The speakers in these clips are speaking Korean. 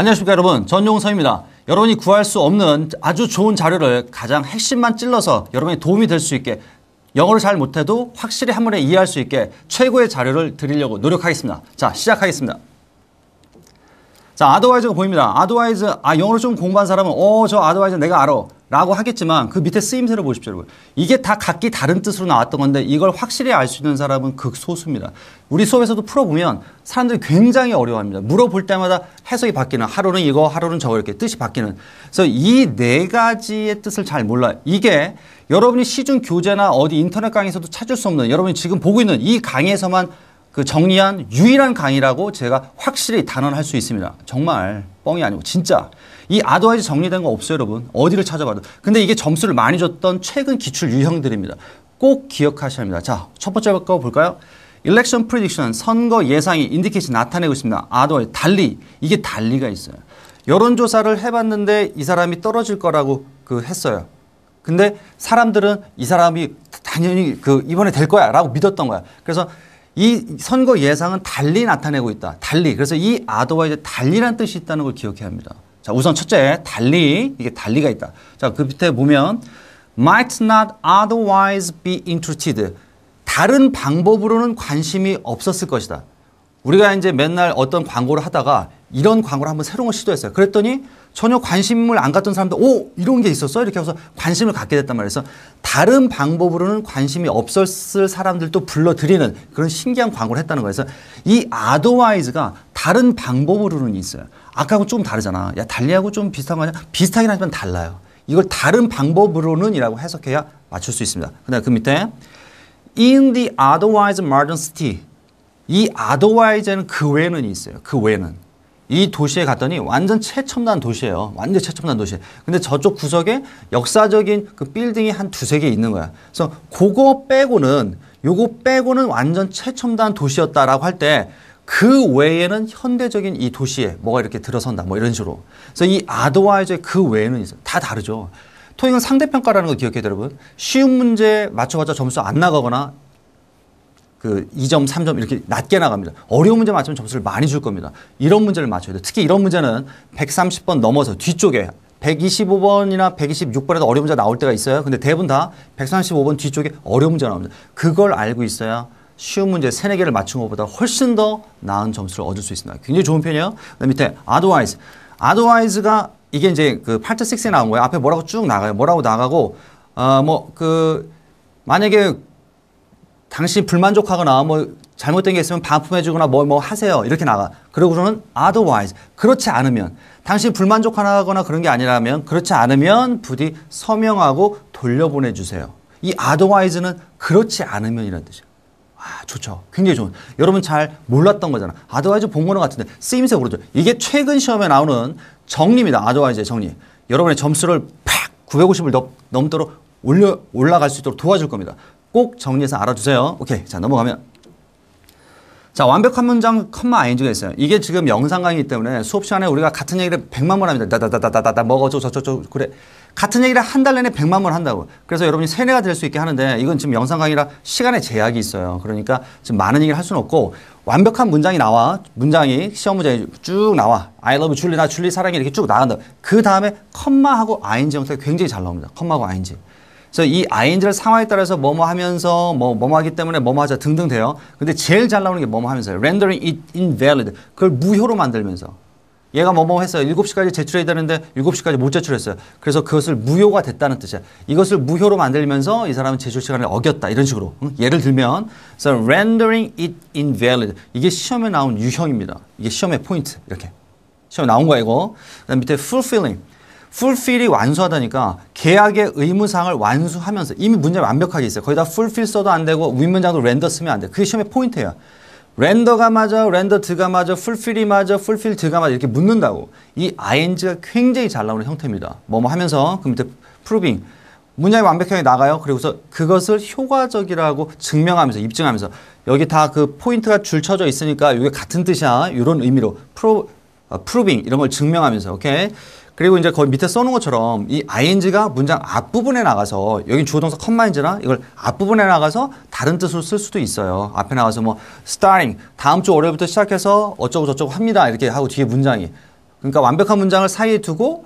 안녕하십니까 여러분 전용서입니다. 여러분이 구할 수 없는 아주 좋은 자료를 가장 핵심만 찔러서 여러분이 도움이 될 수 있게 영어를 잘 못해도 확실히 한 번에 이해할 수 있게 최고의 자료를 드리려고 노력하겠습니다. 자 시작하겠습니다. 자, 아드와이즈가 보입니다. 아드와이즈 아, 영어를 좀 공부한 사람은, 어, 저아드와이즈 내가 알아. 라고 하겠지만, 그 밑에 쓰임새를 보십시오, 여러분. 이게 다 각기 다른 뜻으로 나왔던 건데, 이걸 확실히 알 수 있는 사람은 극소수입니다. 우리 수업에서도 풀어보면, 사람들이 굉장히 어려워합니다. 물어볼 때마다 해석이 바뀌는, 하루는 이거, 하루는 저거, 이렇게 뜻이 바뀌는. 그래서 이 네 가지의 뜻을 잘 몰라. 요 이게, 여러분이 시중 교재나 어디 인터넷 강의에서도 찾을 수 없는, 여러분이 지금 보고 있는 이 강의에서만 그 정리한 유일한 강의라고 제가 확실히 단언할 수 있습니다. 정말 뻥이 아니고 진짜 이 아더와이즈 정리된 거 없어요, 여러분. 어디를 찾아봐도. 근데 이게 점수를 많이 줬던 최근 기출 유형들입니다. 꼭 기억하셔야 합니다. 자, 첫 번째 거 볼까요? Election Prediction, 선거 예상이 인디케이션 나타내고 있습니다. 아더와이즈, 달리. 이게 달리가 있어요. 여론조사를 해봤는데 이 사람이 떨어질 거라고 그 했어요. 근데 사람들은 이 사람이 당연히 그 이번에 될 거야 라고 믿었던 거야. 그래서 이 선거 예상은 달리 나타내고 있다. 달리. 그래서 이아도와 이제 달리란 뜻이 있다는 걸 기억해야 합니다. 자, 우선 첫째, 달리. 이게 달리가 있다. 자, 그 밑에 보면 might not otherwise be interested. 다른 방법으로는 관심이 없었을 것이다. 우리가 이제 맨날 어떤 광고를 하다가 이런 광고를 한번 새로운 걸 시도했어요. 그랬더니 전혀 관심을 안갖던 사람들 오 이런 게 있었어 이렇게 해서 관심을 갖게 됐단 말이에요. 그래서 다른 방법으로는 관심이 없었을 사람들도 불러들이는 그런 신기한 광고를 했다는 거예요. 그래서 이 아더와이즈가 다른 방법으로는 있어요. 아까하고 조금 다르잖아. 야 달리하고 좀 비슷한 거냐? 비슷하긴 하지만 달라요. 이걸 다른 방법으로는이라고 해석해야 맞출 수 있습니다. 그다음 그 밑에 in the otherwise modern city 이 otherwise에는 그 외에는 있어요. 그 외에는 이 도시에 갔더니 완전 최첨단 도시예요. 완전 최첨단 도시. 근데 저쪽 구석에 역사적인 그 빌딩이 한 두세 개 있는 거야. 그래서 그거 빼고는 요거 빼고는 완전 최첨단 도시였다라고 할 때 그 외에는 현대적인 이 도시에 뭐가 이렇게 들어선다 뭐 이런 식으로. 그래서 이아드와이즈의그 외에는 있어요. 다 다르죠. 토익은 상대평가라는 거 기억해요, 여러분. 쉬운 문제 맞춰봤자 점수 안 나가거나 그 2점, 3점 이렇게 낮게 나갑니다. 어려운 문제 맞추면 점수를 많이 줄 겁니다. 이런 문제를 맞춰야 돼요. 특히 이런 문제는 130번 넘어서 뒤쪽에 125번이나 126번에도 어려운 문제 나올 때가 있어요. 근데 대부분 다 135번 뒤쪽에 어려운 문제 나옵니다. 그걸 알고 있어야 쉬운 문제 3, 4 개를 맞춘 것보다 훨씬 더 나은 점수를 얻을 수 있습니다. 굉장히 좋은 편이에요. 그다음 밑에 otherwise. otherwise가 이게 이제 그 8트 6에 나온 거예요. 앞에 뭐라고 쭉 나가요. 뭐라고 나가고 어뭐그 만약에 당신 불만족하거나 뭐 잘못된 게 있으면 반품해주거나 뭐뭐 뭐 하세요 이렇게 나가. 그러고서는 otherwise 그렇지 않으면 당신 불만족하거나 그런 게 아니라면 그렇지 않으면 부디 서명하고 돌려보내주세요. 이 otherwise는 그렇지 않으면이라 뜻이에요. 아, 좋죠. 굉장히 좋은. 여러분 잘 몰랐던 거잖아. 아더와이즈 본문어 같은데 쓰임새 모르죠. 이게 최근 시험에 나오는 정리입니다. 아더와이즈의 정리. 여러분의 점수를 팍 950을 넘, 넘도록 올려, 올라갈 수 있도록 도와줄 겁니다. 꼭 정리해서 알아주세요 오케이. 자, 넘어가면. 자, 완벽한 문장 컴마 ing가 있어요. 이게 지금 영상 강의이기 때문에 수업 시간에 우리가 같은 얘기를 백만 번 합니다. 다다다다다다 먹어줘 저저저 그래. 같은 얘기를 한 달 내내 백만 번 한다고. 그래서 여러분이 세뇌가 될 수 있게 하는데 이건 지금 영상 강의라 시간의 제약이 있어요. 그러니까 지금 많은 얘기를 할 수는 없고 완벽한 문장이 나와. 문장이 시험 문장이 쭉 나와. I love 줄리 나 줄리 사랑해 이렇게 쭉 나간다. 그 다음에 컴마하고 ing 형태가 굉장히 잘 나옵니다. 컴마하고 ing. 그래서 이 ing를 상황에 따라서 뭐뭐 하면서 뭐 뭐뭐 하기 때문에 뭐뭐 하자 등등 돼요. 근데 제일 잘 나오는 게 뭐뭐 하면서요. rendering it invalid. 그걸 무효로 만들면서. 얘가 뭐뭐 했어요. 7시까지 제출해야 되는데 7시까지 못 제출했어요. 그래서 그것을 무효가 됐다는 뜻이야. 이것을 무효로 만들면서 이 사람은 제출 시간을 어겼다. 이런 식으로. 응? 예를 들면 so rendering it invalid. 이게 시험에 나온 유형입니다. 이게 시험의 포인트. 이렇게. 시험에 나온 거야 이거. 그다음 밑에 fulfilling. fulfill이 완수하다니까 계약의 의무사항을 완수하면서 이미 문제 완벽하게 있어요. 거의다 fulfill 써도 안 되고 윗문장도 render 쓰면 안 돼. 그게 시험의 포인트예요. 렌더가 맞아, 렌더드가 맞아, 풀필이 맞아, 풀필드가 맞아 이렇게 묻는다고 이 ing가 굉장히 잘 나오는 형태입니다. 뭐뭐 하면서 그 밑에 proving 문장이 완벽하게 나가요. 그리고서 그것을 효과적이라고 증명하면서 입증하면서 여기 다 그 포인트가 줄쳐져 있으니까 이게 같은 뜻이야 이런 의미로 프로 어, proving 이런 걸 증명하면서 오케이 그리고 이제 거기 밑에 써놓은 것처럼 이 ing가 문장 앞부분에 나가서 여기 주어동사 컴마인즈나 이걸 앞부분에 나가서 다른 뜻으로 쓸 수도 있어요. 앞에 나가서 뭐 starting 다음 주 월요일부터 시작해서 어쩌고 저쩌고 합니다 이렇게 하고 뒤에 문장이 그러니까 완벽한 문장을 사이에 두고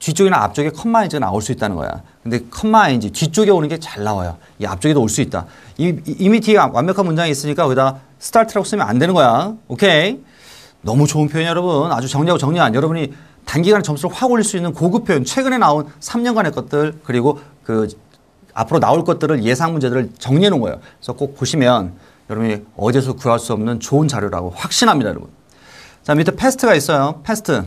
뒤쪽이나 앞쪽에 컴마인즈가 나올 수 있다는 거야. 근데 컴마인즈 뒤쪽에 오는 게 잘 나와요. 이 앞쪽에도 올 수 있다. 이, 미 뒤에 완벽한 문장이 있으니까 거기다 start라고 쓰면 안 되는 거야. 오케이. 너무 좋은 표현 이 여러분 아주 정리하고 정리한 여러분이 단기간에 점수를 확 올릴 수 있는 고급 표현 최근에 나온 3년간의 것들 그리고 그 앞으로 나올 것들을 예상 문제들을 정리해 놓은 거예요. 그래서 꼭 보시면 여러분이 어디서 구할 수 없는 좋은 자료라고 확신합니다, 여러분. 자, 밑에 패스트가 있어요. 패스트.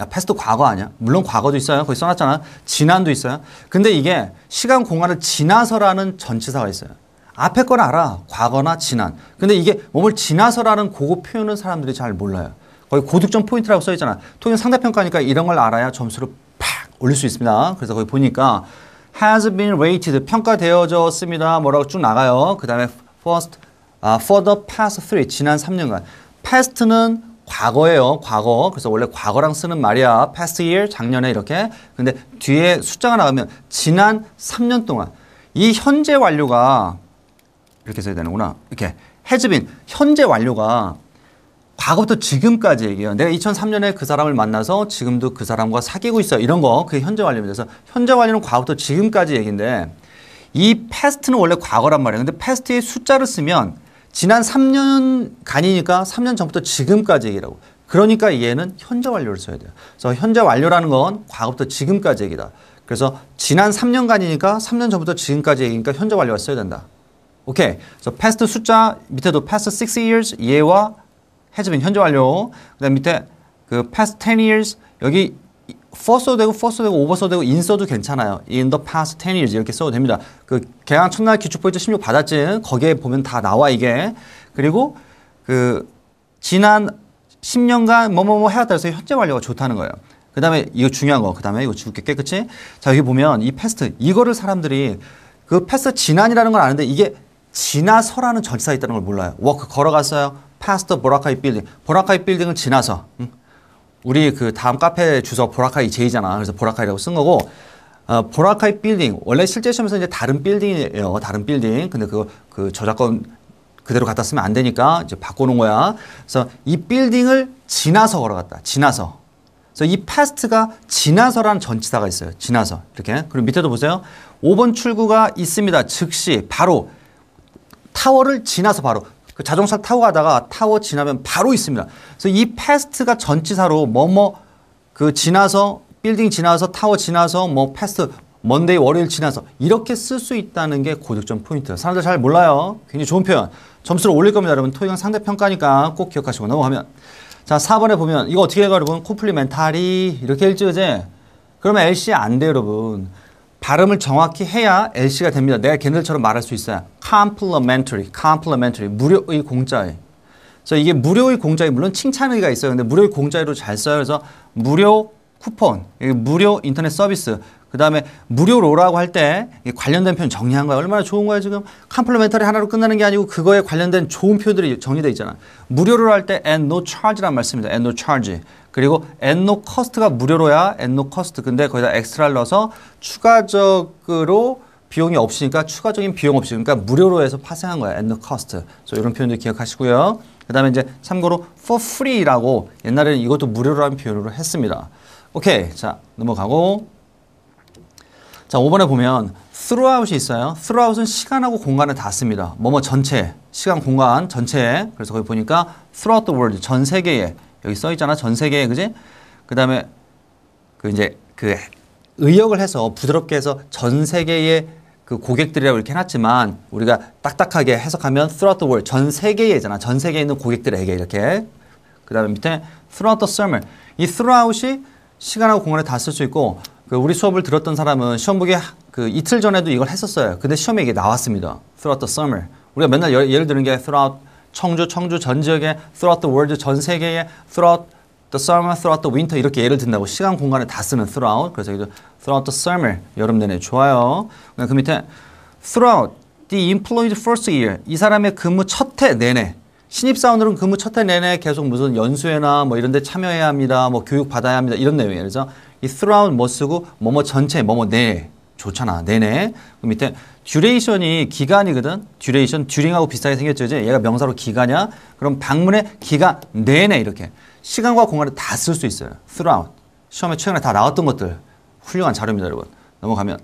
야, 패스트 과거 아니야? 물론 과거도 있어요. 거기 써놨잖아. 지난도 있어요. 근데 이게 시간 공간을 지나서라는 전치사가 있어요. 앞에 걸 알아. 과거나 지난. 근데 이게 몸을 지나서라는 고급 표현은 사람들이 잘 몰라요. 거의 고득점 포인트라고 써 있잖아. 통역 상대평가니까 이런 걸 알아야 점수를 팍 올릴 수 있습니다. 그래서 거기 보니까 has been rated 평가되어졌습니다. 뭐라고 쭉 나가요. 그 다음에 first 아, for the past three 지난 3년간 past는 과거예요. 과거. 그래서 원래 과거랑 쓰는 말이야. past year 작년에 이렇게. 근데 뒤에 숫자가 나가면 지난 3년 동안 이 현재 완료가 이렇게 써야 되는구나. 이렇게 해즈빈 현재 완료가 과거부터 지금까지 얘기해요. 내가 2003년에 그 사람을 만나서 지금도 그 사람과 사귀고 있어. 이런 거 그게 현재 완료입니다그래서 현재 완료는 과거부터 지금까지 얘기인데 이 패스트는 원래 과거란 말이에요. 근데 패스트의 숫자를 쓰면 지난 3년간이니까 3년 전부터 지금까지 얘기라고. 그러니까 얘는 현재 완료를 써야 돼요. 그래서 현재 완료라는 건 과거부터 지금까지 얘기다. 그래서 지난 3년간이니까 3년 전부터 지금까지 얘기니까 현재 완료가 써야 된다. 오케이. 그래서 past 숫자 밑에도 past 6 years 예와 해주면 현재 완료. 그다음 밑에 그 past 10 years 여기 for 써도 되고 for 써도 되고 over 써도 되고 in 써도 괜찮아요. in the past 10 years 이렇게 써도 됩니다. 그 개항 첫날 기출 포인트 16 받았지. 거기에 보면 다 나와 이게. 그리고 그 지난 10년간 뭐뭐뭐 해왔다 해서 현재 완료가 좋다는 거예요. 그 다음에 이거 중요한 거. 그 다음에 이거 지울게 깨끗이. 자, 여기 보면 이 패스트. 이거를 사람들이 그 패스 트 지난이라는 걸 아는데 이게 지나서라는 전치사 있다는 걸 몰라요. 워크 걸어갔어요. 파스터 보라카이 빌딩. 보라카이 빌딩을 지나서. 우리 그 다음 카페 주소 보라카이 제이잖아. 그래서 보라카이라고 쓴 거고. 어, 보라카이 빌딩. 원래 실제 시험에서 이제 다른 빌딩이에요. 다른 빌딩. 근데 그, 그 저작권 그대로 갖다 쓰면 안 되니까 이제 바꾸는 거야. 그래서 이 빌딩을 지나서 걸어갔다. 지나서. 그래서 이 파스트가 지나서라는 전치사가 있어요. 지나서. 이렇게. 그리고 밑에도 보세요. 5번 출구가 있습니다. 즉시, 바로. 타워를 지나서 바로 그 자동차 타고 가다가 타워 지나면 바로 있습니다. 그래서 이 패스트가 전치사로 뭐뭐 뭐 그 지나서 빌딩 지나서 타워 지나서 뭐 패스트 먼데이 월요일 지나서 이렇게 쓸 수 있다는 게 고득점 포인트. 사람들 잘 몰라요. 굉장히 좋은 표현. 점수를 올릴 겁니다, 여러분. 토익은 상대 평가니까 꼭 기억하시고 넘어가면 자, 4번에 보면 이거 어떻게 해요, 여러분? 코플리멘타리 이렇게 읽죠, 이제. 그러면 LC 안돼 여러분. 발음을 정확히 해야 LC가 됩니다. 내가 걔네들처럼 말할 수 있어요. complementary, complementary, 무료의 공짜의. 그래서 이게 무료의 공짜의 물론 칭찬의가 있어요. 근데 무료의 공짜로잘 써요. 그래서 무료 쿠폰, 무료 인터넷 서비스, 그 다음에 무료로라고 할 때 관련된 표현 정리한 거야. 얼마나 좋은 거야 지금. 컴플리멘터리 하나로 끝나는 게 아니고 그거에 관련된 좋은 표현들이 정리되어 있잖아. 무료로 할때 and no charge란 말씀입니다. and no charge. 그리고 and no cost가 무료로야 and no cost. 근데 거기다 엑스트라를 넣어서 추가적으로 비용이 없으니까 추가적인 비용 없이 그러니까 무료로 해서 파생한 거야. and no cost. 그래서 이런 표현들 기억하시고요. 그 다음에 이제 참고로 for free라고 옛날에는 이것도 무료라는 표현으로 했습니다. 오케이. 자, 넘어가고. 자, 5번에 보면 throughout이 있어요. throughout은 시간하고 공간을 닿습니다. 뭐뭐 전체, 시간, 공간 전체 그래서 거기 보니까 throughout the world, 전 세계에. 여기 써 있잖아. 전 세계에. 그지? 그다음에 그 이제 그 의역을 해서 부드럽게 해서 전 세계의 그 고객들이라고 이렇게 해놨지만 우리가 딱딱하게 해석하면 throughout the world 전 세계에잖아 있전 세계에 있는 고객들에게 이렇게 그 다음에 밑에 throughout the summer 이 throughout이 시간하고 공간에 다쓸 수 있고 그 우리 수업을 들었던 사람은 시험 보기 그 이틀 전에도 이걸 했었어요. 근데 시험에 이게 나왔습니다. Throughout the summer. 우리가 맨날 예, 예를 드는 게 throughout 청주, 청주 전 지역에 throughout the world 전 세계에 throughout the summer, throughout the winter 이렇게 예를 든다고 시간 공간을 다 쓰는 throughout. 그래서 여기도 throughout the summer 여름 내내 좋아요. 그 밑에 throughout the employed first year 이 사람의 근무 첫 해 내내 신입사원들은 근무 첫 해 내내 계속 무슨 연수회나 뭐 이런 데 참여해야 합니다. 뭐 교육 받아야 합니다. 이런 내용이에요. 그래서 이 throughout 뭐 쓰고 뭐 뭐 전체 뭐 뭐 내 좋잖아. 내내. 그 밑에 듀레이션이 기간이거든. 듀레이션 듀링하고 비슷하게 생겼죠. 이제 얘가 명사로 기간이야. 그럼 방문의 기간 내내 이렇게 시간과 공간을 다 쓸 수 있어요. throughout. 시험에 최근에 다 나왔던 것들. 훌륭한 자료입니다, 여러분. 넘어가면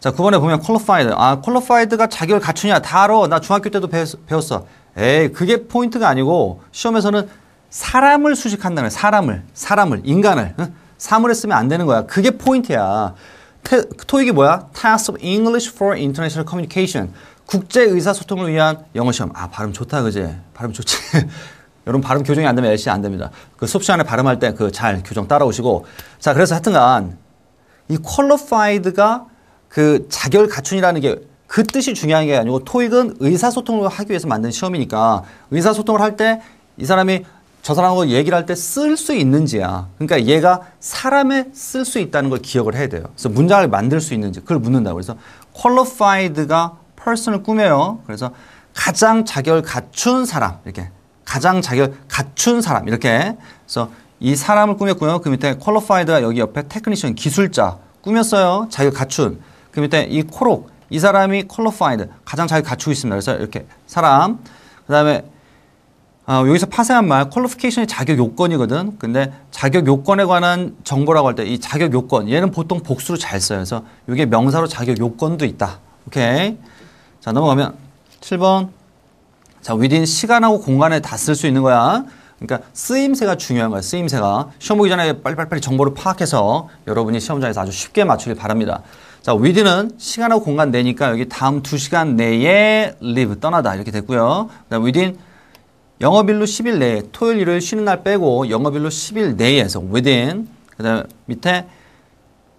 자, 9번에 보면 퀄리파이드. 아, 퀄리파이드가 자격을 갖추냐? 다 알아. 나 중학교 때도 배웠어. 에이, 그게 포인트가 아니고 시험에서는 사람을 수식한다는 사람을, 사람을, 인간을. 응? 사물을 쓰면 안 되는 거야. 그게 포인트야. 태, 토익이 뭐야? Task of English for International Communication. 국제 의사소통을 위한 영어 시험. 아, 발음 좋다, 그지? 발음 좋지. 여러분 발음 교정이 안 되면 LC 안 됩니다. 그 수업 시간에 발음할 때 그 잘 교정 따라오시고 자 그래서 하여튼간 이 퀄러파이드가 그 자결 갖춘이라는 게그 뜻이 중요한 게 아니고 토익은 의사소통을 하기 위해서 만든 시험이니까 의사소통을 할 때 이 사람이 저 사람하고 얘기를 할 때 쓸 수 있는지야. 그러니까 얘가 사람에 쓸 수 있다는 걸 기억을 해야 돼요. 그래서 문장을 만들 수 있는지 그걸 묻는다고. 그래서 qualified가 person을 꾸며요. 그래서 가장 자격을 갖춘 사람 이렇게 가장 자격을 갖춘 사람 이렇게 그래서 이 사람을 꾸몄고요. 그 밑에 qualified가 여기 옆에 technician 기술자 꾸몄어요. 자격 갖춘. 그 밑에 이 코록 이 사람이 퀄러파이드 가장 잘 갖추고 있습니다. 그래서 이렇게 사람 그다음에 어, 여기서 파생한 말 퀄리피케이션이 자격 요건이거든. 근데 자격 요건에 관한 정보라고 할 때 이 자격 요건 얘는 보통 복수로 잘 써요. 그래서 이게 명사로 자격 요건도 있다. 오케이. 자 넘어가면 7번 자 within 시간하고 공간에 다 쓸 수 있는 거야. 그러니까 쓰임새가 중요한 거야. 쓰임새가 시험 보기 전에 빨리빨리 정보를 파악해서 여러분이 시험장에서 아주 쉽게 맞추길 바랍니다. 자, with는 시간하고 공간 내니까 여기 다음 두시간 내에 live, 떠나다 이렇게 됐고요. 그 다음 within 영업일로 10일 내에 토요일 일요일 쉬는 날 빼고 영업일로 10일 내에 서 within 그 다음 밑에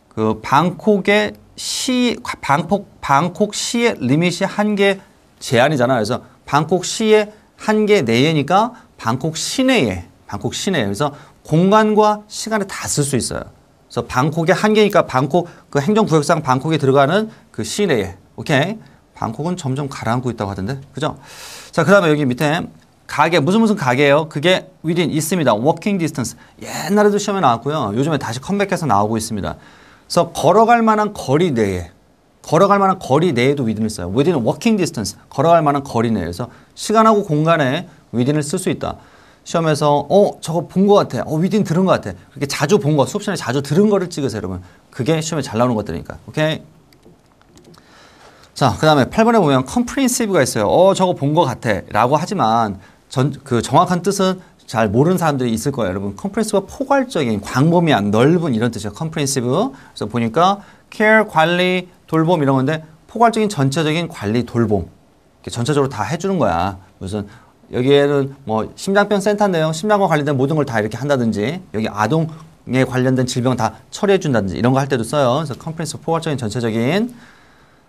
그 방콕의 시 방콕 방콕 시의 리밋이 한 개 제한이잖아. 그래서 방콕 시의 한 개 내에니까 방콕 시내에 방콕 시내 에 그래서 공간과 시간을 다 쓸 수 있어요. 그래서 방콕의 한계니까 방콕 그 행정구역상 방콕에 들어가는 그 시내에 오케이 방콕은 점점 가라앉고 있다고 하던데 그죠? 자 그다음에 여기 밑에 가게 무슨 무슨 가게예요? 그게 위 i t 있습니다. 워킹 디스턴스 옛날에도 시험에 나왔고요. 요즘에 다시 컴백해서 나오고 있습니다. 그래서 걸어갈 만한 거리 내에 걸어갈 만한 거리 내에도 w i t h i 을 써요. 위 i t 워킹 디스턴스 걸어갈 만한 거리 내에서 시간하고 공간에 위 i t 을쓸 수 있다. 시험에서 어 저거 본 것 같아 어 위딘 들은 것 같아 그렇게 자주 본 거 수업 시간에 자주 들은 거를 찍으세요 여러분 그게 시험에 잘 나오는 것들이니까 오케이 자그 다음에 8번에 보면 컴프린시브가 있어요 어 저거 본 것 같아 라고 하지만 전 그 정확한 뜻은 잘 모르는 사람들이 있을 거예요 여러분 컴프린시브가 포괄적인 광범위한 넓은 이런 뜻이에요 컴프린시브 그래서 보니까 care 관리 돌봄 이런 건데 포괄적인 전체적인 관리 돌봄 전체적으로 다 해주는 거야 무슨 여기에는 뭐 심장병 센터 내용, 심장과 관련된 모든 걸 다 이렇게 한다든지 여기 아동 에 관련된 질병 다 처리해 준다든지 이런 거 할 때도 써요. 그래서 컴프레스 포괄적인 전체적인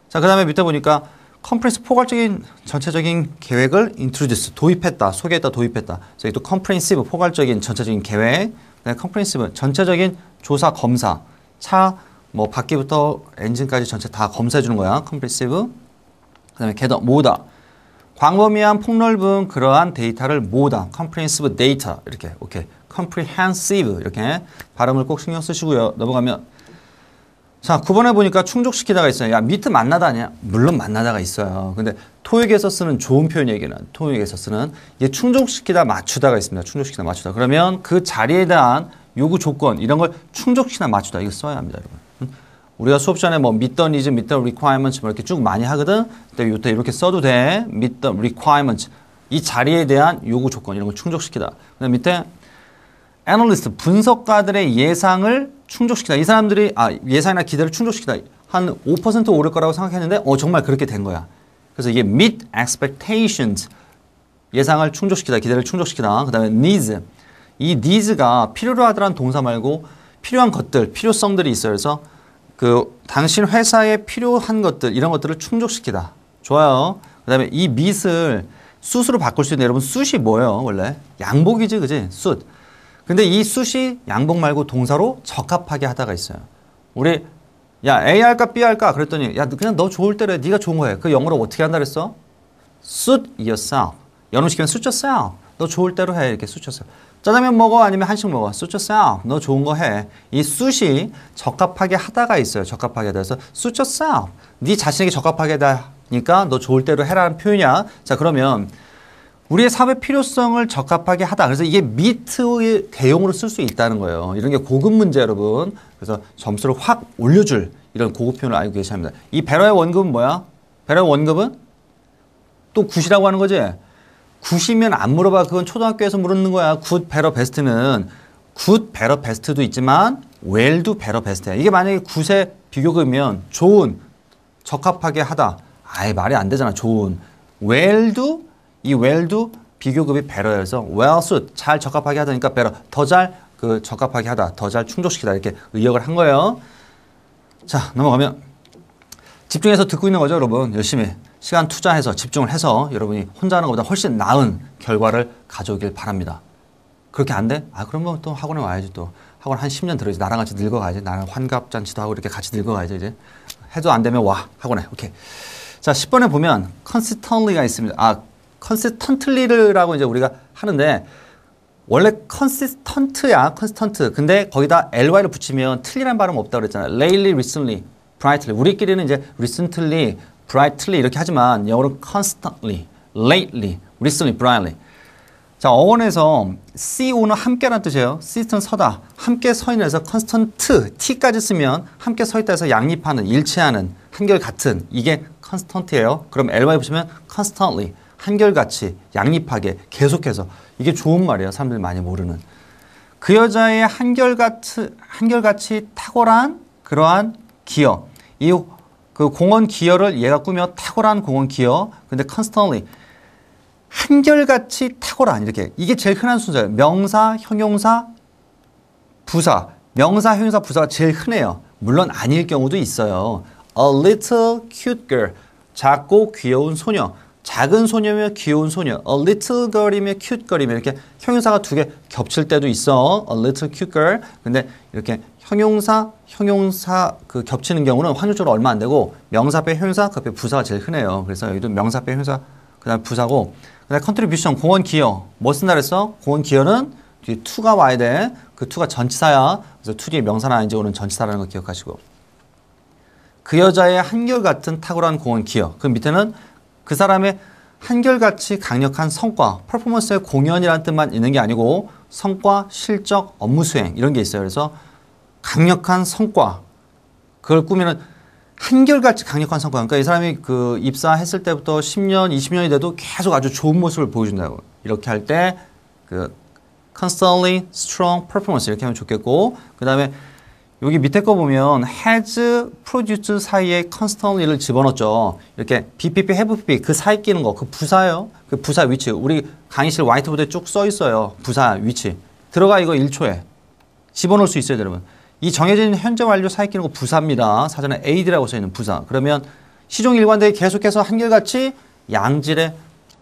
자 그다음에 밑에 보니까 컴프레스 포괄적인 전체적인 계획을 인트로듀스 도입했다 소개했다 도입했다. 저기 또 컴프레인시브 포괄적인 전체적인 계획, 그다음에 컴프레인시브 전체적인 조사 검사 차 뭐 바퀴부터 엔진까지 전체 다 검사해 주는 거야 컴프레시브. 그다음에 게더 모으다 광범위한 폭넓은 그러한 데이터를 모다, 으 comprehensive data 이렇게 오케이, comprehensive 이렇게 발음을 꼭 신경 쓰시고요. 넘어가면 자 9번에 보니까 충족시키다가 있어요. 야 미트 만나다 아니야? 물론 만나다가 있어요. 근데 토익에서 쓰는 좋은 표현 얘기는 토익에서 쓰는 이게 충족시키다 맞추다가 있습니다. 충족시키다 맞추다. 그러면 그 자리에 대한 요구 조건 이런 걸 충족시키다 맞추다 이거 써야 합니다, 여러분. 우리가 수업 전에뭐 meet the needs, meet the requirements 뭐 이렇게 쭉 많이 하거든. 근데 이때 이렇게 써도 돼. meet the requirements. 이 자리에 대한 요구 조건 이런 걸 충족시키다. 그다음 밑에 애널리스트 분석가들의 예상을 충족시키다. 이 사람들이 아 예상이나 기대를 충족시키다. 한 5% 오를 거라고 생각했는데 어 정말 그렇게 된 거야. 그래서 이게 meet expectations 예상을 충족시키다, 기대를 충족시키다. 그다음에 needs 이 needs가 필요로 하더란 동사 말고 필요한 것들, 필요성들이 있어요. 그래서 그 당신 회사에 필요한 것들 이런 것들을 충족시키다. 좋아요. 그다음에 이 밑을 숯으로 바꿀 수 있는 여러분 숯이 뭐예요 원래 양복이지 그지 숯. 근데 이 숯이 양복 말고 동사로 적합하게 하다가 있어요. 우리 야 A 할까 B 할까 그랬더니 야 그냥 너 좋을 때래 네가 좋은 거해. 그 영어로 어떻게 한다 그랬어? Suit yourself. 연음시키면 suit yourself. 너 좋을 대로 해 이렇게 suit yourself. 짜장면 먹어 아니면 한식 먹어. Suit 너 좋은 거 해. 이 s u 이 적합하게 하다가 있어요. 적합하게 돼서 suit y 네 자신에게 적합하게 하다니까 너 좋을 대로 해라는 표현이야. 자 그러면 우리의 사회 필요성을 적합하게 하다. 그래서 이게 미트의 대용으로 쓸 수 있다는 거예요. 이런 게 고급 문제 여러분. 그래서 점수를 확 올려줄 이런 고급 표현을 알고 계셔야 합니다. 이 배러의 원급은 뭐야? 배러의 원급은또 굿이라고 하는 거지? 굿이면 안 물어봐. 그건 초등학교에서 물는 거야. 굿, 베러, 베스트는 굿, 베러, 베스트도 있지만 웰도 베러, 베스트야. 이게 만약에 굿의 비교급이면 좋은, 적합하게 하다. 아예 말이 안 되잖아. 좋은. 웰도 이 웰도 비교급이 베러여서 well suit 잘 적합하게 하다니까 베러 더 잘 그 적합하게 하다 더 잘 충족시키다 이렇게 의역을 한 거예요. 자 넘어가면 집중해서 듣고 있는 거죠 여러분 열심히 시간 투자해서 집중을 해서 여러분이 혼자 하는 것보다 훨씬 나은 결과를 가져오길 바랍니다. 그렇게 안 돼? 아, 그러면 뭐 또 학원에 와야지 또. 학원 한 10년 들어야지. 나랑 같이 늙어가야지. 나는 환갑잔치도 하고 이렇게 같이 늙어가야지 이제. 해도 안 되면 와. 학원에. 오케이. 자, 10번에 보면 consistently가 있습니다. 아, consistently라고 이제 우리가 하는데 원래 consistent야, constant. 근데 거기다 ly를 붙이면 틀리란 발음 없다 고 그랬잖아요. lately, recently, brightly. 우리끼리는 이제 recently, brightly 이렇게 하지만 영어로 constantly, lately, recently, brightly. 자, 어원에서 CO는 함께라는 뜻이에요. 시스템 서다. 함께 서 있는 에서 constant, T까지 쓰면 함께 서 있다 해서 양립하는, 일치하는, 한결같은. 이게 constant예요. 그럼 LY 보시면 constantly, 한결같이, 양립하게, 계속해서. 이게 좋은 말이에요. 사람들이 많이 모르는. 그 여자의 한결같이, 한결같이 탁월한 그러한 기억. 이 그공원기어를 얘가 꾸며 탁월한 공원기어 근데 컨스턴리 한결같이 탁월한 이렇게 이게 제일 흔한 순서예요. 명사, 형용사, 부사. 명사, 형용사, 부사가 제일 흔해요. 물론 아닐 경우도 있어요. A little cute girl. 작고 귀여운 소녀. 작은 소녀며 귀여운 소녀, a little girl이며 cute girl이며 이렇게 형용사가 두 개 겹칠 때도 있어. a little cute girl. 근데 이렇게 형용사, 형용사 그 겹치는 경우는 확률적으로 얼마 안 되고 명사 배 형용사, 그 앞에 부사가 제일 흔해요. 그래서 여기도 명사 배 형용사, 그다음 부사고 그다음 컨트리뷰션 공원 기여. 뭐 쓴다 그랬어? 공원 기여는 뒤에 to가 와야 돼. 그 to가 전치사야. 그래서 to 뒤에 명사나 아닌지 오는 전치사라는 거 기억하시고. 그 여자의 한결같은 탁월한 공원 기여. 그 밑에는 그 사람의 한결같이 강력한 성과, 퍼포먼스의 공연이라는 뜻만 있는 게 아니고 성과, 실적, 업무 수행 이런 게 있어요. 그래서 강력한 성과, 그걸 꾸미는 한결같이 강력한 성과. 그러니까 이 사람이 그 입사했을 때부터 10년, 20년이 돼도 계속 아주 좋은 모습을 보여준다고. 이렇게 할 때그 constantly strong performance 이렇게 하면 좋겠고 그 다음에 여기 밑에 거 보면 has, produce 사이에 constantly를 집어넣었죠. 이렇게 bpp, have pp 그 사이 끼는 거, 그부사요그 부사 위치. 우리 강의실 와이트보드에 쭉 써 있어요. 부사 위치. 들어가 이거 1초에. 집어넣을 수 있어요, 여러분. 이 정해진 현재 완료 사이 끼는 거 부사입니다. 사전에 aid라고 써 있는 부사. 그러면 시종 일관되게 계속해서 한결같이 양질의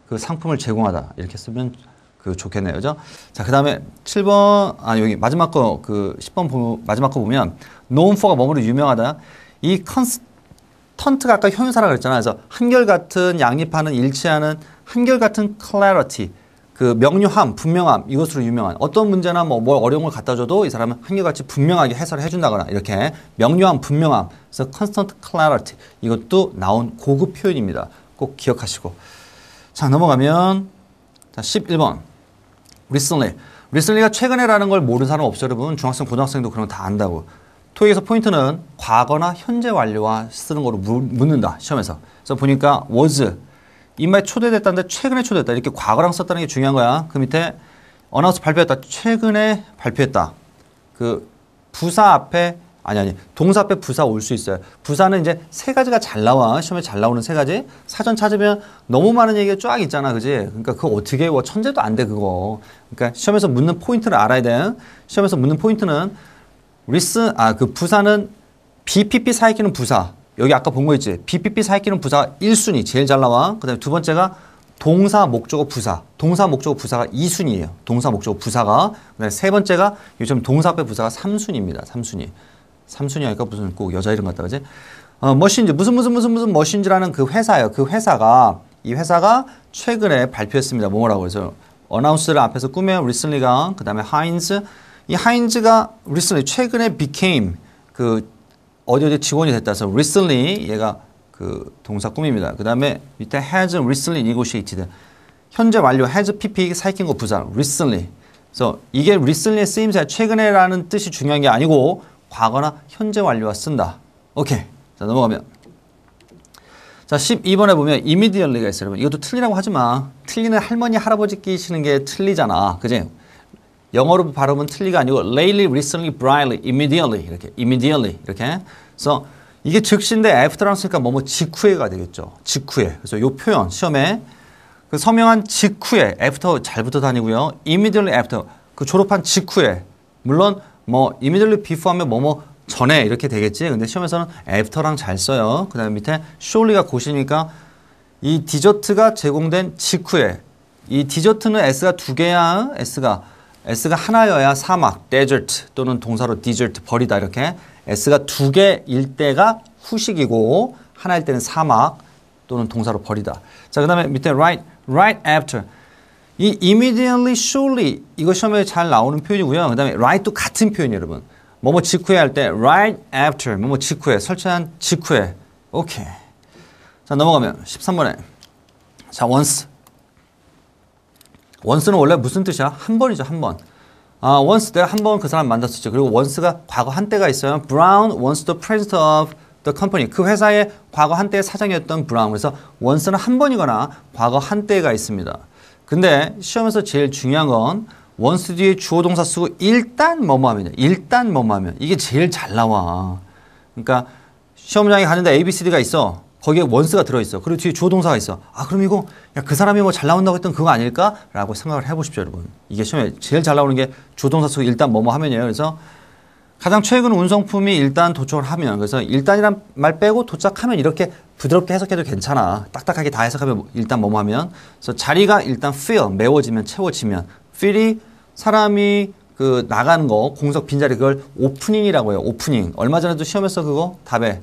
그 상품을 제공하다. 이렇게 쓰면 그 좋겠네요. 그죠? 자, 그다음에 7번 아 여기 마지막 거 그 10번 보, 마지막 거 보면 known for가 뭐뭐로 유명하다. 이 컨스턴트가 아까 효용사라고 그랬잖아요. 그래서 한결같은 양립하는 일치하는 한결같은 clarity 그 명료함, 분명함 이것으로 유명한 어떤 문제나 뭐뭘 어려운 걸 갖다 줘도 이 사람은 한결같이 분명하게 해설을 해준다거나 이렇게 명료함, 분명함 그래서 constant clarity 이것도 나온 고급 표현입니다. 꼭 기억하시고 자 넘어가면 11번 리슬리. 리슬리가 최근에라는 걸 모르는 사람 없어요, 여러분. 중학생, 고등학생도 그런 거 다 안다고. 토익에서 포인트는 과거나 현재 완료와 쓰는 거로 묻는다, 시험에서. 그래서 보니까 was, 인마에 초대됐다는데 최근에 초대됐다. 이렇게 과거랑 썼다는 게 중요한 거야. 그 밑에 어나운스 발표했다. 최근에 발표했다. 그 부사 앞에 아니 아니 동사 앞에 부사 올 수 있어요. 부사는 이제 세 가지가 잘 나와 시험에 잘 나오는 세 가지 사전 찾으면 너무 많은 얘기가 쫙 있잖아, 그지? 그러니까 그거 어떻게 해워 천재도 안 돼 그거. 그러니까 시험에서 묻는 포인트를 알아야 돼. 시험에서 묻는 포인트는 리스아그 부사는 BPP 사이키는 부사 여기 아까 본 거 있지? BPP 사이키는 부사 1순위 제일 잘 나와. 그다음에 두 번째가 동사 목적어 부사 동사 목적어 부사가 2순위예요 동사 목적어 부사가 그다음에 세 번째가 요즘 동사 앞에 부사가 3순위입니다 3순위 삼순이 아까 무슨 꼭 여자 이름 같다 그지? 어, 머신즈 무슨 무슨 무슨 무슨 머신즈라는 그 회사예요. 그 회사가 이 회사가 최근에 발표했습니다. 뭐라고 해서 어나운스를 앞에서 꾸며 리슬리가 그다음에 하인즈 이 하인즈가 리슬리 최근에 became 그 어디 어디 직원이 됐다서 해 recently 얘가 그 동사 꿈입니다 그다음에 밑에 has recently negotiated 현재 완료 has pp 사이킨 거 부사 recently 그래서 이게 recently의 쓰임새 최근에라는 뜻이 중요한 게 아니고 과거나 현재 완료와 쓴다. 오케이. 자, 넘어가면. 자, 12번에 보면 이미디얼리가 있어요. 여러분. 이것도 틀리라고 하지 마. 틀리는 할머니, 할아버지 끼시는 게 틀리잖아. 그지? 영어로 발음은 틀리가 아니고 lately, recently, brightly, immediately 이렇게 immediately 이렇게 그래서 이게 즉시인데 after랑 쓰니까 뭐뭐 직후에가 되겠죠. 직후에. 그래서 요 표현 시험에 그 서명한 직후에 after 잘 붙어 다니고요. immediately after 그 졸업한 직후에 물론 뭐 immediately before 하면 뭐뭐 전에 이렇게 되겠지. 근데 시험에서는 after랑 잘 써요. 그 다음에 밑에 surely가 고이니까이 디저트가 제공된 직후에 이 디저트는 s가 두 개야. s가 s가 하나여야 사막, desert 또는 동사로 desert 버리다 이렇게 s가 두 개일 때가 후식이고 하나일 때는 사막 또는 동사로 버리다. 자, 그 다음에 밑에 right, right after. 이 immediately, surely 이거 시험에 잘 나오는 표현이고요. 그 다음에 right도 같은 표현이 여러분. 뭐뭐 직후에 할 때 right after 뭐 뭐 직후에 설치한 직후에 오케이. 자 넘어가면 13번에 자 once once는 원래 무슨 뜻이야? 한 번이죠 한 번. 아, once 내가 한 번 그 사람 만났었죠. 그리고 once가 과거 한때가 있어요. Brown once the president of the company. 그 회사의 과거 한때 사장이었던 브라운. 그래서 once는 한 번이거나 과거 한때가 있습니다. 근데 시험에서 제일 중요한 건 원스 뒤에 주어 동사 쓰고 일단 뭐뭐 하면 일단 뭐뭐 하면 이게 제일 잘 나와. 그러니까 시험장에 가는데 A, B, C, D가 있어. 거기에 원스가 들어있어. 그리고 뒤에 주어 동사가 있어. 아 그럼 이거 야, 그 사람이 뭐 잘 나온다고 했던 그거 아닐까? 라고 생각을 해보십시오 여러분. 이게 시험에 제일 잘 나오는 게 주어 동사 쓰고 일단 뭐뭐 하면이에요. 그래서 가장 최근 운송품이 일단 도착을 하면 그래서 일단이란 말 빼고 도착하면 이렇게 부드럽게 해석해도 괜찮아. 딱딱하게 다 해석하면 뭐 일단 뭐뭐 하면 그래서 자리가 일단 fill 메워지면 채워지면 fill이 사람이 그 나가는 거 공석 빈자리 그걸 오프닝이라고 해요. 오프닝. 얼마 전에도 시험에서 그거 답에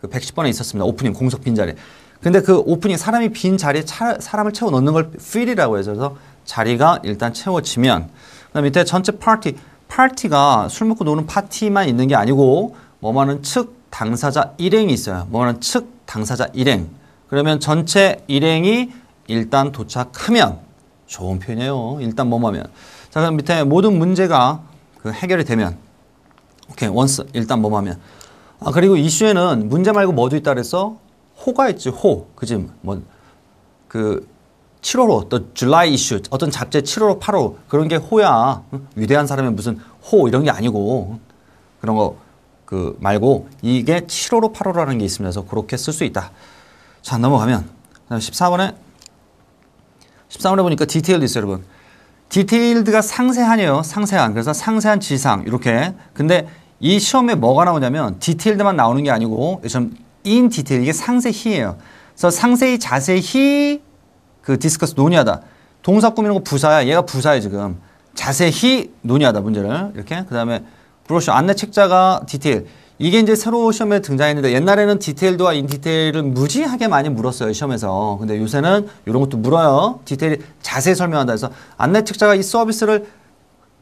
그 110번에 있었습니다. 오프닝 공석 빈자리. 근데 그 오프닝 사람이 빈 자리에 차, 사람을 채워 넣는 걸 fill이라고 해서 자리가 일단 채워지면 그다음 밑에 전체 파티 파티가 술 먹고 노는 파티만 있는 게 아니고 뭐뭐은측 당사자 일행이 있어요. 뭐뭐는 측 당사자 일행. 그러면 전체 일행이 일단 도착하면 좋은 표현이에요. 일단 뭐하면자 그럼 밑에 모든 문제가 그 해결이 되면 오케이 원스 일단 뭐하면아 그리고 이슈에는 문제 말고 뭐도 있다 그래서 호가 있지 호 그지 뭐그 7호로 또떤 July issue 어떤 잡지 7호로 8호 그런 게 호야 응? 위대한 사람의 무슨 호 이런 게 아니고 그런 거 그 말고 이게 7호로 8호라는 게있으면서 그렇게 쓸 수 있다. 자 넘어가면 14번에 14번에 보니까 디테일 있어요 여러분. 디테일드가 상세하네요. 상세한. 그래서 상세한 지상 이렇게. 근데 이 시험에 뭐가 나오냐면 디테일드만 나오는 게 아니고 좀인 디테일 이게 상세히예요. 그래서 상세히 자세히 그 디스커스 논의하다. 동사 꾸미는 거 부사야. 얘가 부사야 지금. 자세히 논의하다 문제를 이렇게 그 다음에 브로셔 안내 책자가 디테일 이게 이제 새로 시험에 등장했는데 옛날에는 디테일도와 인디테일을 무지하게 많이 물었어요 시험에서 근데 요새는 이런 것도 물어요 디테일 자세히 설명한다 해서 안내 책자가 이 서비스를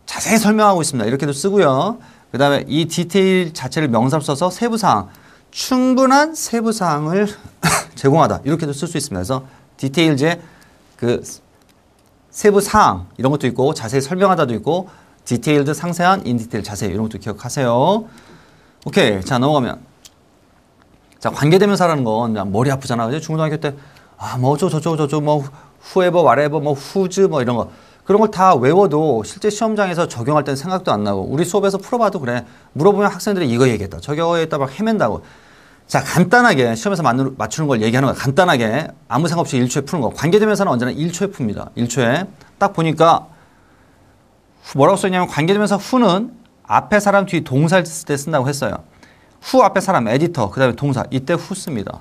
자세히 설명하고 있습니다 이렇게도 쓰고요 그 다음에 이 디테일 자체를 명사 써서 세부사항 충분한 세부사항을 제공하다 이렇게도 쓸 수 있습니다 그래서 디테일제 그 세부 사항 이런 것도 있고 자세히 설명하다도 있고 디테일드 상세한 인디테일 자세 이런 것도 기억하세요. 오케이 자 넘어가면 자 관계대명사라는 건 머리 아프잖아 그죠 중고등학교 때 아뭐 어쩌고 저쩌고 저쩌고 뭐 후에버 와레버 뭐 후즈 뭐 이런 거 그런 걸 다 외워도 실제 시험장에서 적용할 때는 생각도 안 나고 우리 수업에서 풀어봐도 그래 물어보면 학생들이 이거 얘기했다 저거 얘기했다 막 헤맨다고 자, 간단하게 시험에서 맞추는 걸 얘기하는 거야. 간단하게 아무 생각 없이 1초에 푸는 거. 관계대명사는 언제나 1초에 풉니다. 1초에. 딱 보니까 뭐라고 써있냐면 관계대명사 후는 앞에 사람 뒤 동사를 쓸때 쓴다고 했어요. 후 앞에 사람, 에디터, 그 다음에 동사. 이때 후 씁니다.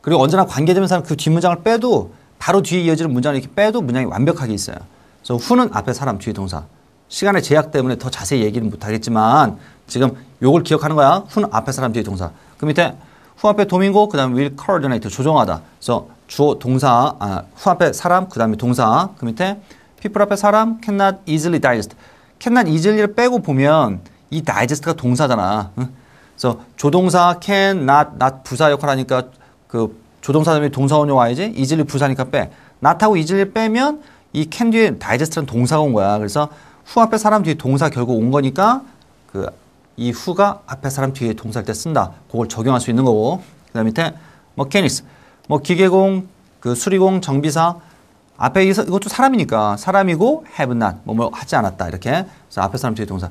그리고 언제나 관계대명사는 그 뒷문장을 빼도 바로 뒤에 이어지는 문장을 이렇게 빼도 문장이 완벽하게 있어요. 그래서 후는 앞에 사람, 뒤에 동사. 시간의 제약 때문에 더 자세히 얘기는 못하겠지만 지금 요걸 기억하는 거야. 후는 앞에 사람, 뒤에 동사. 그 밑에 후 앞에 도민고 그다음 will coordinate 조정하다. 그래서 주어 동사 아, 후 앞에 사람 그다음에 동사 그 밑에 people 앞에 사람 cannot easily digest. cannot easily를 빼고 보면 이 digest가 동사잖아. 응? 그래서 조동사 can not not 부사 역할 하니까 그 조동사 다음에 동사 원형 와야지 easily 부사니까 빼. not하고 easily 빼면 이 can 뒤에 digest라는 동사가 온 거야. 그래서 후 앞에 사람 뒤에 동사 결국 온 거니까 그이 후가 앞에 사람 뒤에 동사할 때 쓴다. 그걸 적용할 수 있는 거고. 그다음 밑에 뭐케니스뭐 뭐 기계공, 그 수리공, 정비사 앞에 이것도 사람이니까 사람이고 have not 뭐뭐 뭐 하지 않았다 이렇게. 그래서 앞에 사람 뒤에 동사.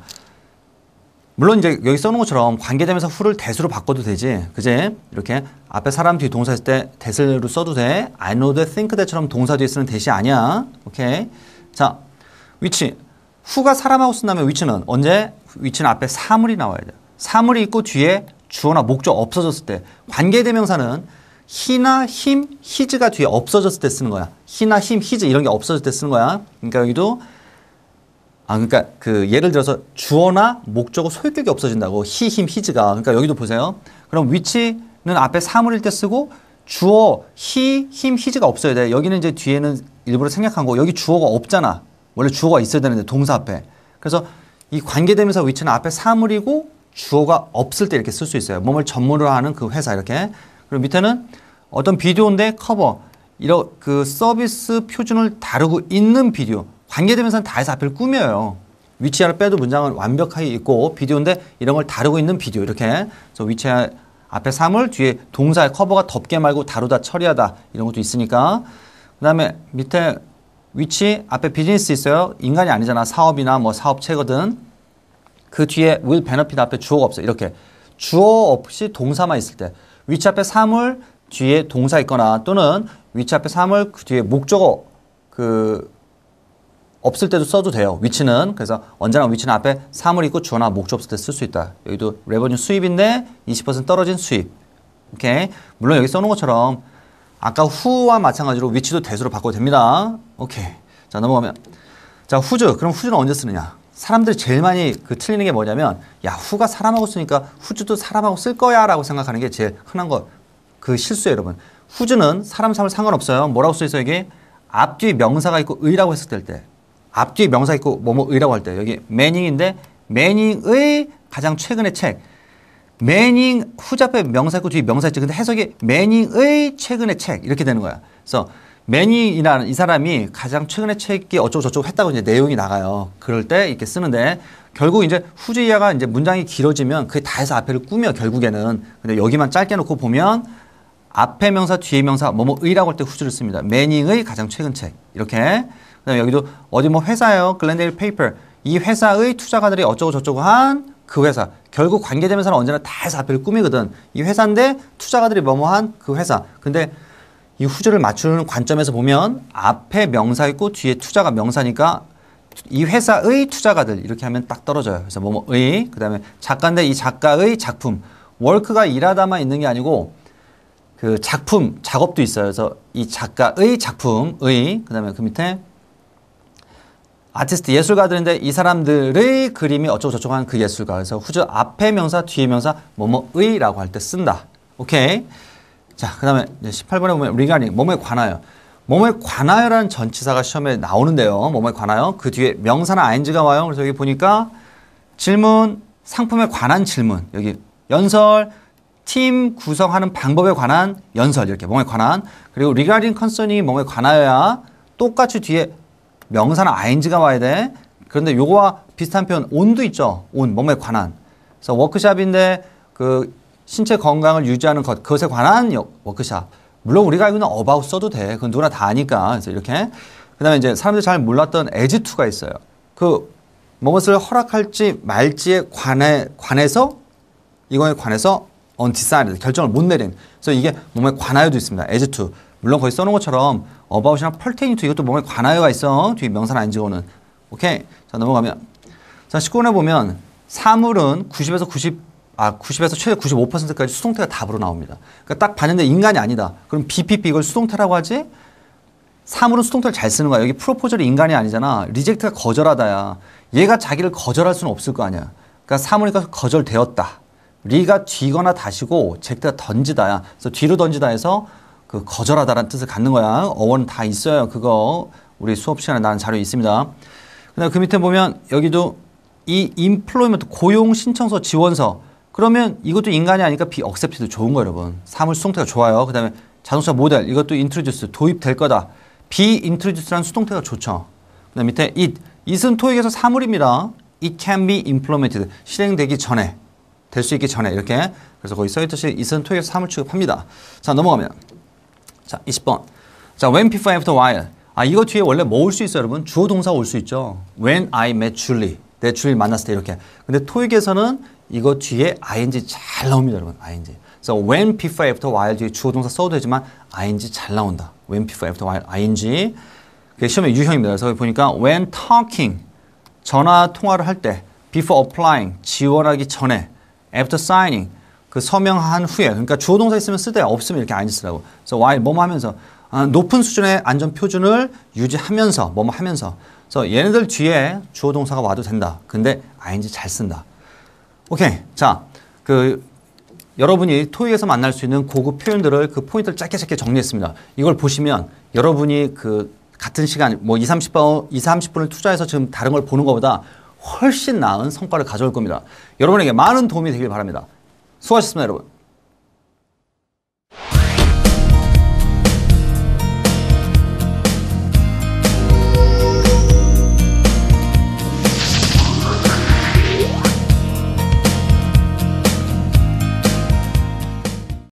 물론 이제 여기 써놓은 것처럼 관계되면서 후를 대수로 바꿔도 되지. 그제? 이렇게 앞에 사람 뒤에 동사 했을 때 대수로 써도 돼. I know that, think that처럼 동사 뒤에 쓰는 대시 아니야. 오케이. 자, 위치. 후가 사람하고 쓴다면 위치는 언제? 위치는 앞에 사물이 나와야 돼요. 사물이 있고 뒤에 주어나 목적 없어졌을 때 관계대명사는 히나 힘 히즈가 뒤에 없어졌을 때 쓰는 거야. 히나 힘 히즈 이런 게 없어졌을 때 쓰는 거야. 그러니까 여기도 아 그러니까 그 예를 들어서 주어나 목적어 소유격이 없어진다고 히 힘 히즈가 그러니까 여기도 보세요. 그럼 위치는 앞에 사물일 때 쓰고 주어 히 힘 히즈가 없어야 돼. 여기는 이제 뒤에는 일부러 생략한 거. 여기 주어가 없잖아. 원래 주어가 있어야 되는데 동사 앞에. 그래서 이 관계대명사 위치는 앞에 사물이고 주어가 없을 때 이렇게 쓸 수 있어요. 몸을 전문으로 하는 그 회사 이렇게. 그리고 밑에는 어떤 비디오인데 커버 이런 그 서비스 표준을 다루고 있는 비디오 관계되면서는 다 해서 앞을 꾸며요. 위치 하나 빼도 문장은 완벽하게 있고 비디오인데 이런 걸 다루고 있는 비디오 이렇게 그래서 위치 앞에 사물 뒤에 동사의 커버가 덮게 말고 다루다 처리하다 이런 것도 있으니까 그 다음에 밑에 위치 앞에 비즈니스 있어요 인간이 아니잖아 사업이나 뭐 사업체거든 그 뒤에 will benefit 앞에 주어가 없어요. 이렇게 주어 없이 동사만 있을 때 위치 앞에 사물 뒤에 동사 있거나 또는 위치 앞에 사물 그 뒤에 목적어 그 없을 때도 써도 돼요. 위치는 그래서 언제나 위치는 앞에 사물 있고 주어나 목적 없을 때 쓸 수 있다. 여기도 레버뉴 수입인데 20% 떨어진 수입. 오케이. 물론 여기 써놓은 것처럼 아까 후와 마찬가지로 위치도 대수로 바꿔도 됩니다. 오케이. 자 넘어가면 자 후즈 그럼 후즈는 언제 쓰느냐? 사람들이 제일 많이 그 틀리는 게 뭐냐면 야 후가 사람하고 쓰니까 후주도 사람하고 쓸 거야 라고 생각하는 게 제일 흔한 거 그 실수예요 여러분 후주는 사람 삶을 상관없어요 뭐라고 써 있어요 이게 앞뒤 명사가 있고 의라고 했을 때 앞뒤 명사 있고 뭐뭐 의라고 할 때 여기 매닝인데 매닝의 가장 최근의 책 매닝 후자에 앞 명사 있고 뒤 명사 있죠 근데 해석이 매닝의 최근의 책 이렇게 되는 거야 그래서 매니이라는 이 사람이 가장 최근에 책이 어쩌고저쩌고 했다고 이제 내용이 나가요. 그럴 때 이렇게 쓰는데 결국 이제 후지야가 이제 문장이 길어지면 그게 다 해서 앞에를 꾸며 결국에는 근데 여기만 짧게 놓고 보면 앞에 명사 뒤에 명사 뭐뭐의라고 할 때 후지를 씁니다. 매닝의 가장 최근 책 이렇게 그다음에 여기도 어디 뭐 회사요 예 글렌데일 페이퍼 이 회사의 투자가들이 어쩌고저쩌고 한 그 회사 결국 관계되면서는 언제나 다 해서 앞에를 꾸미거든 이 회사인데 투자가들이 뭐뭐한 그 회사 근데 이 후주를 맞추는 관점에서 보면 앞에 명사 있고 뒤에 투자가 명사니까 이 회사의 투자가들 이렇게 하면 딱 떨어져요. 그래서 뭐뭐의 그다음에 작가인데 이 작가의 작품 월크가 일하다만 있는 게 아니고 그 작품 작업도 있어요. 그래서 이 작가의 작품의 그다음에 그 밑에 아티스트 예술가들인데 이 사람들의 그림이 어쩌고 저쩌고 하는 그 예술가 그래서 후주 앞에 명사 뒤에 명사 뭐뭐의라고 할 때 쓴다. 오케이. 자, 그 다음에 18번에 보면 리가링, 몸에 관하여. 몸에 관하여라는 전치사가 시험에 나오는데요. 몸에 관하여. 그 뒤에 명사나 ing가 와요. 그래서 여기 보니까 질문, 상품에 관한 질문, 여기 연설, 팀 구성하는 방법에 관한 연설, 이렇게 몸에 관한. 그리고 리가 g 컨 r d 이 몸에 관하여야 똑같이 뒤에 명사나 ing가 와야 돼. 그런데 요거와 비슷한 표현, 온도 있죠. 온, 몸에 관한. 그래서 워크샵인데 그 신체 건강을 유지하는 것, 그것에 관한 워크샵. 물론 우리가 이거는 어바웃 써도 돼. 그건 누구나 다 아니까. 그래서 이렇게. 그 다음에 이제 사람들이 잘 몰랐던 에지투가 있어요. 그, 무엇을 허락할지 말지에 관해, 관해서, 이거에 관해서 언티사이드, 결정을 못 내린. 그래서 이게 몸에 관하여도 있습니다. 에지투. 물론 거기 써놓은 것처럼 어바웃이나 펄테인투 이것도 몸에 관하여가 있어. 뒤에 명사는 안 지고는. 오케이. 자, 넘어가면. 자, 19번에 보면 사물은 90에서 90아 90에서 최대 95%까지 수동태가 답으로 나옵니다. 그러니까 딱 봤는데 인간이 아니다. 그럼 BPP 이걸 수동태라고 하지? 사물은 수동태를 잘 쓰는 거야. 여기 프로포절이 인간이 아니잖아. 리젝트가 거절하다야. 얘가 자기를 거절할 수는 없을 거 아니야. 그러니까 3으니까 거절되었다. 리가 뒤거나 다시고 젝트가 던지다야. 그래서 뒤로 던지다 해서 그 거절하다라는 뜻을 갖는 거야. 어원 다 있어요. 그거 우리 수업 시간에 나는 자료 있습니다. 그다음 그 밑에 보면 여기도 이 인플로이먼트 고용 신청서 지원서 그러면 이것도 인간이 아니까 비억셉티드 좋은 거 여러분. 사물 수동태가 좋아요. 그 다음에 자동차 모델 이것도 인트로듀스 도입될 거다. 비인트로듀스라는 수동태가 좋죠. 그 다음 밑에 it. it은 토익에서 사물입니다. it can be implemented. 실행되기 전에. 될 수 있기 전에 이렇게 그래서 거기 써있듯이 it은 토익에서 사물 취급합니다. 자 넘어가면 자 20번 자 when p 5 after while 아 이거 뒤에 원래 뭐 올 수 있어요 여러분? 주어 동사 올 수 있죠. When I met Julie 내 주일 만났을 때 이렇게 근데 토익에서는 이거 뒤에 ing 잘 나옵니다, 여러분. ing. 그래서 when before after while 뒤에 주어 동사 써도 되지만 ing 잘 나온다. when before after while ing. 그게 시험에 유형입니다. 그래서 보니까 when talking 전화 통화를 할때 before applying 지원하기 전에 after signing 그 서명한 후에 그러니까 주어 동사 있으면 쓰되 없으면 이렇게 ing 쓰라고. 그래서 while 뭐 뭐 하면서 아, 높은 수준의 안전 표준을 유지하면서 뭐 뭐 하면서 그래서 얘네들 뒤에 주어 동사가 와도 된다. 근데 ing 잘 쓴다. 오케이. 자, 그 여러분이 토익에서 만날 수 있는 고급 표현들을 그 포인트를 짧게 짧게 정리했습니다. 이걸 보시면 여러분이 그 같은 시간 뭐 2, 30분, 2, 30분을 투자해서 지금 다른 걸 보는 것보다 훨씬 나은 성과를 가져올 겁니다. 여러분에게 많은 도움이 되길 바랍니다. 수고하셨습니다, 여러분.